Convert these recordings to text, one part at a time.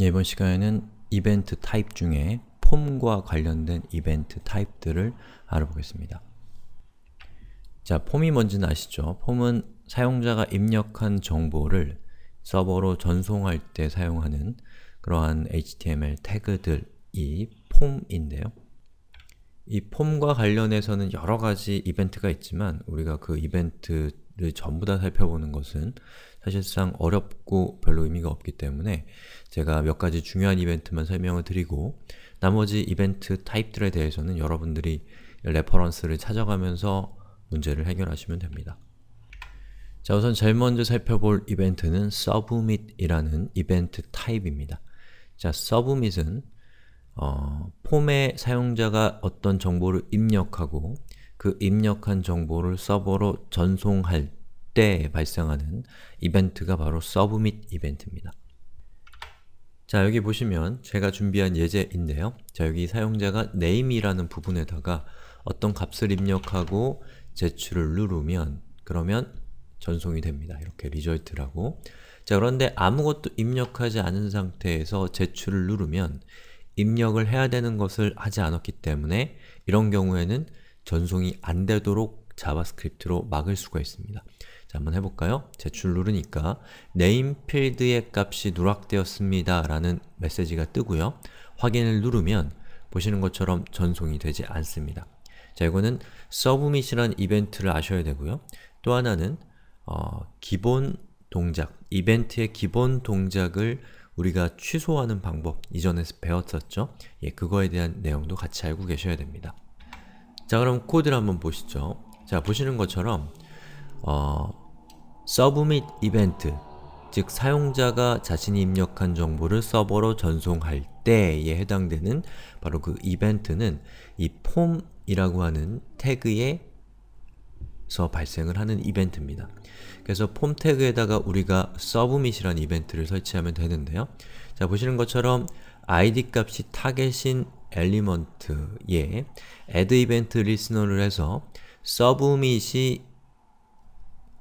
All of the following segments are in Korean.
예, 이번 시간에는 이벤트 타입 중에 폼과 관련된 이벤트 타입들을 알아보겠습니다. 자, 폼이 뭔지는 아시죠? 폼은 사용자가 입력한 정보를 서버로 전송할 때 사용하는 그러한 HTML 태그들이 폼인데요. 이 폼과 관련해서는 여러 가지 이벤트가 있지만 우리가 그 이벤트 내용들을 전부 다 살펴보는 것은 사실상 어렵고 별로 의미가 없기 때문에 제가 몇 가지 중요한 이벤트만 설명을 드리고 나머지 이벤트 타입들에 대해서는 여러분들이 레퍼런스를 찾아가면서 문제를 해결하시면 됩니다. 자 우선 제일 먼저 살펴볼 이벤트는 submit이라는 이벤트 타입입니다. 자, submit은 어, 폼의 사용자가 어떤 정보를 입력하고 그 입력한 정보를 서버로 전송할 때 발생하는 이벤트가 바로 서브밋 이벤트입니다. 자, 여기 보시면 제가 준비한 예제인데요. 자, 여기 사용자가 name이라는 부분에다가 어떤 값을 입력하고 제출을 누르면 그러면 전송이 됩니다. 이렇게 result라고 자, 그런데 아무것도 입력하지 않은 상태에서 제출을 누르면 입력을 해야 되는 것을 하지 않았기 때문에 이런 경우에는 전송이 안 되도록 자바스크립트로 막을 수가 있습니다. 자, 한번 해볼까요? 제출 누르니까 name 필드의 값이 누락되었습니다 라는 메시지가 뜨고요. 확인을 누르면 보시는 것처럼 전송이 되지 않습니다. 자, 이거는 submit이란 이벤트를 아셔야 되고요. 또 하나는 어, 기본 동작, 이벤트의 기본 동작을 우리가 취소하는 방법 이전에서 배웠었죠? 예, 그거에 대한 내용도 같이 알고 계셔야 됩니다. 자 그럼 코드를 한번 보시죠. 자 보시는 것처럼 어, submit 이벤트 즉 사용자가 자신이 입력한 정보를 서버로 전송할 때에 해당되는 바로 그 이벤트는 이 폼이라고 하는 태그에 서 발생을 하는 이벤트입니다. 그래서 폼 태그에다가 우리가 submit이라는 이벤트를 설치하면 되는데요. 자 보시는 것처럼 id 값이 타겟인 엘리먼트에 add event listener를 해서 submit이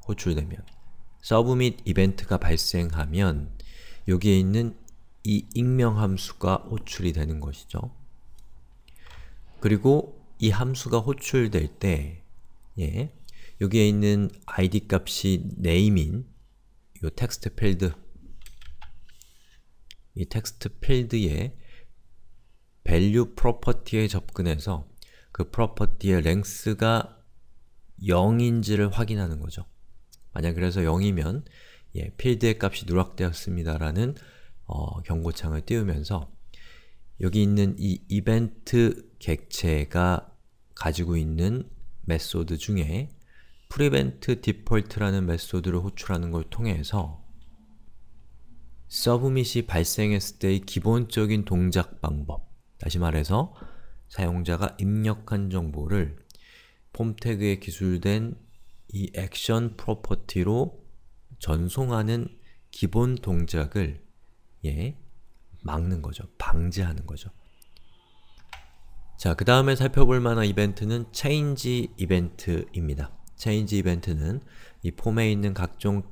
호출되면 submit 이벤트가 발생하면 여기에 있는 이 익명 함수가 호출이 되는 것이죠. 그리고 이 함수가 호출될 때 예, 여기에 있는 id 값이 name인 이 텍스트 필드 이 텍스트 필드에 value property에 접근해서 그 property의 length가 0인지를 확인하는 거죠. 만약 그래서 0이면 예, 필드의 값이 누락되었습니다라는 어, 경고창을 띄우면서 여기 있는 이 이벤트 객체가 가지고 있는 메소드 중에 prevent default라는 메소드를 호출하는 걸 통해서 서브밋이 발생했을 때의 기본적인 동작 방법 다시 말해서 사용자가 입력한 정보를 폼 태그에 기술된 이 액션 프로퍼티로 전송하는 기본 동작을 예, 막는 거죠. 방지하는 거죠. 자, 그 다음에 살펴볼 만한 이벤트는 change 이벤트입니다. change 이벤트는 이 폼에 있는 각종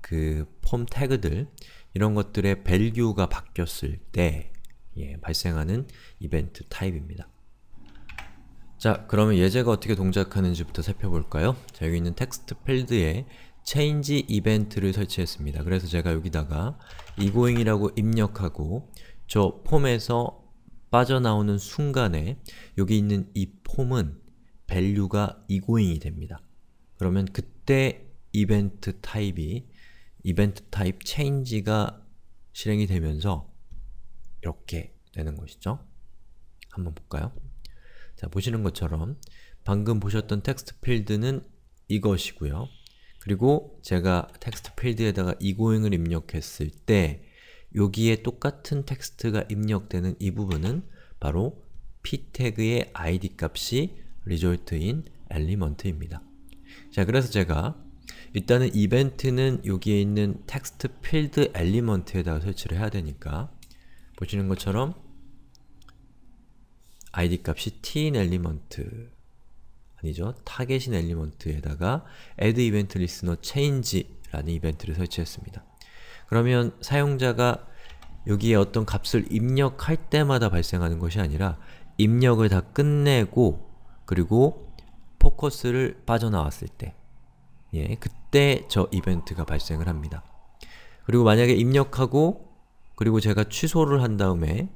그 폼 태그들 이런 것들의 value가 바뀌었을 때 예, 발생하는 이벤트 타입입니다. 자, 그러면 예제가 어떻게 동작하는지부터 살펴볼까요? 자, 여기 있는 텍스트 필드에 change 이벤트를 설치했습니다. 그래서 제가 여기다가 이고잉이라고 입력하고 저 폼에서 빠져나오는 순간에 여기 있는 이 폼은 밸류가 이고잉이 됩니다. 그러면 그때 이벤트 타입이 이벤트 타입 change가 실행이 되면서 이렇게 되는 것이죠. 한번 볼까요? 자, 보시는 것처럼 방금 보셨던 텍스트 필드는 이것이고요. 그리고 제가 텍스트 필드에다가 이고잉을 입력했을 때 여기에 똑같은 텍스트가 입력되는 이 부분은 바로 p 태그의 id 값이 result인 element입니다. 자, 그래서 제가 일단은 이벤트는 여기에 있는 텍스트 필드 엘리먼트에다가 설치를 해야 되니까 보시는 것처럼 id 값이 t n element 아니죠. 타겟인 엘리먼트에다가 add event listener change라는 이벤트를 설치했습니다. 그러면 사용자가 여기에 어떤 값을 입력할 때마다 발생하는 것이 아니라 입력을 다 끝내고 그리고 포커스를 빠져나왔을 때 예, 그때 저 이벤트가 발생을 합니다. 그리고 만약에 입력하고 그리고 제가 취소를 한 다음에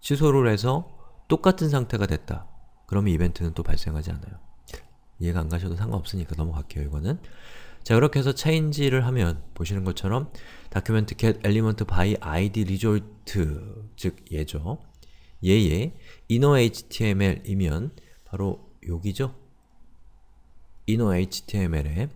취소를 해서 똑같은 상태가 됐다. 그러면 이벤트는 또 발생하지 않아요. 이해가 안 가셔도 상관없으니까 넘어갈게요, 이거는. 자, 이렇게 해서 c h a n g e 를 하면 보시는 것처럼 document get element by id result 즉 얘죠. 얘의 inner html이면 바로 여기죠. inner html의 에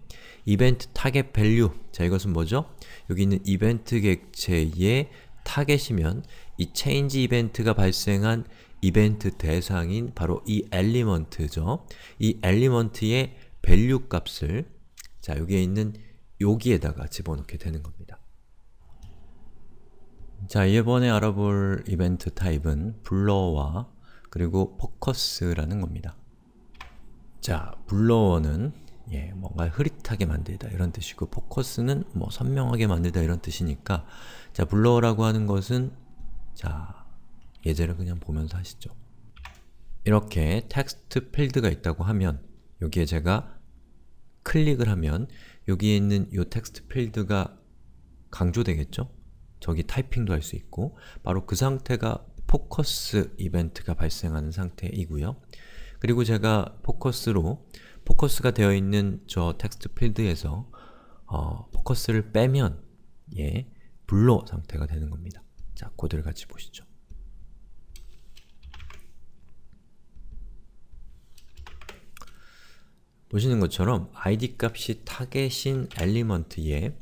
event 이 t value 자 이것은 뭐죠? 여기 있는 이벤트 객체의 타겟이면 이 change 이벤트가 발생한 이벤트 대상인 바로 이 엘리먼트죠. 이 엘리먼트의 value 값을 자, 여기에 있는 여기에다가 집어넣게 되는 겁니다. 자, 이번에 알아볼 이벤트 타입은 불러와 그리고 포커스라는 겁니다. 자, 불러원은 예, 뭔가 흐릿하게 만들다 이런 뜻이고 포커스는 뭐 선명하게 만들다 이런 뜻이니까 자, 블러라고 하는 것은 자, 예제를 그냥 보면서 하시죠. 이렇게 텍스트 필드가 있다고 하면 여기에 제가 클릭을 하면 여기에 있는 이 텍스트 필드가 강조되겠죠? 저기 타이핑도 할 수 있고 바로 그 상태가 포커스 이벤트가 발생하는 상태이고요. 그리고 제가 포커스로 포커스가 되어 있는 저 텍스트 필드에서 어, 포커스를 빼면 예, 블러 상태가 되는 겁니다. 자, 코드를 같이 보시죠. 보시는 것처럼 id 값이 타겟인 엘리먼트에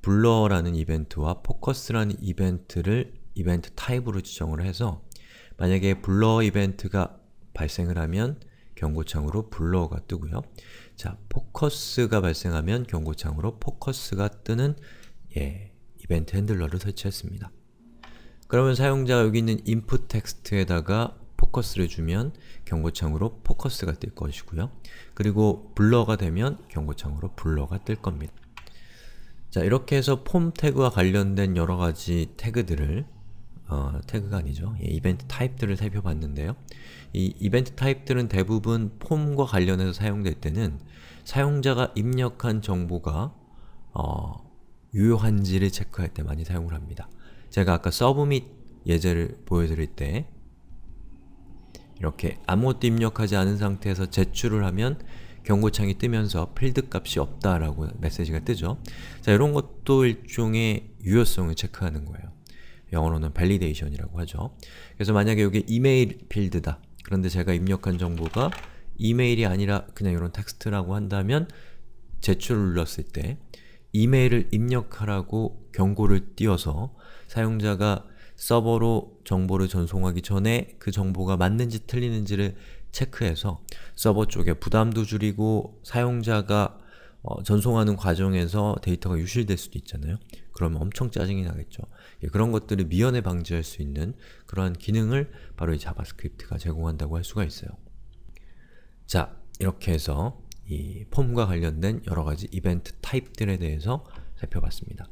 블러라는 이벤트와 포커스라는 이벤트를 이벤트 타입으로 지정을 해서 만약에 블러 이벤트가 발생을 하면 경고창으로 블러가 뜨고요. 자, 포커스가 발생하면 경고창으로 포커스가 뜨는 예, 이벤트 핸들러를 설치했습니다. 그러면 사용자가 여기 있는 input 텍스트에다가 포커스를 주면 경고창으로 포커스가 뜰 것이고요. 그리고 블러가 되면 경고창으로 블러가 뜰 겁니다. 자, 이렇게 해서 폼 태그와 관련된 여러가지 태그들을 어, 태그가 아니죠. 예, 이벤트 타입들을 살펴봤는데요. 이 이벤트 타입들은 대부분 폼과 관련해서 사용될 때는 사용자가 입력한 정보가 어, 유효한지를 체크할 때 많이 사용을 합니다. 제가 아까 서브 및 예제를 보여드릴 때 이렇게 아무것도 입력하지 않은 상태에서 제출을 하면 경고창이 뜨면서 필드 값이 없다라고 메시지가 뜨죠. 자, 이런 것도 일종의 유효성을 체크하는 거예요. 영어로는 validation이라고 하죠. 그래서 만약에 이게 이메일 필드다. 그런데 제가 입력한 정보가 이메일이 아니라 그냥 이런 텍스트라고 한다면 제출을 눌렀을 때 이메일을 입력하라고 경고를 띄어서 사용자가 서버로 정보를 전송하기 전에 그 정보가 맞는지 틀리는지를 체크해서 서버 쪽에 부담도 줄이고 사용자가 어, 전송하는 과정에서 데이터가 유실될 수도 있잖아요. 그러면 엄청 짜증이 나겠죠. 예, 그런 것들을 미연에 방지할 수 있는 그러한 기능을 바로 이 자바스크립트가 제공한다고 할 수가 있어요. 자, 이렇게 해서 이 폼과 관련된 여러가지 이벤트 타입들에 대해서 살펴봤습니다.